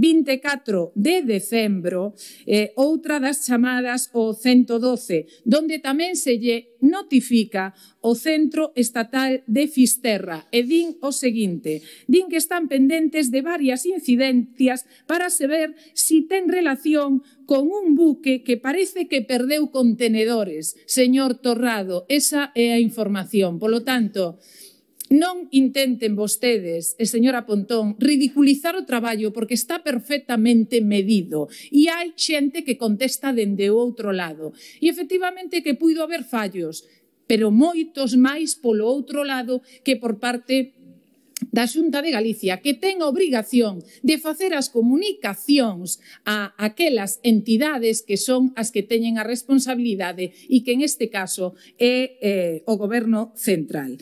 24 de decembro, eh, outra das chamadas o 112, donde tamén se lle notifica o Centro Estatal de Fisterra e din o seguinte, din que están pendentes de varias incidencias para saber si ten relación con un buque que parece que perdeu contenedores. Señor Torrado, esa é a información. Por lo tanto, Non intenten vostedes, e señora Pontón, ridiculizar o traballo porque está perfectamente medido e hai xente que contesta dende o outro lado. E efectivamente que puido haber fallos, pero moitos máis polo outro lado que por parte da Xunta de Galicia que ten a obrigación de facer as comunicacións a aquelas entidades que son as que teñen a responsabilidade e que en este caso é é eh, o Goberno Central.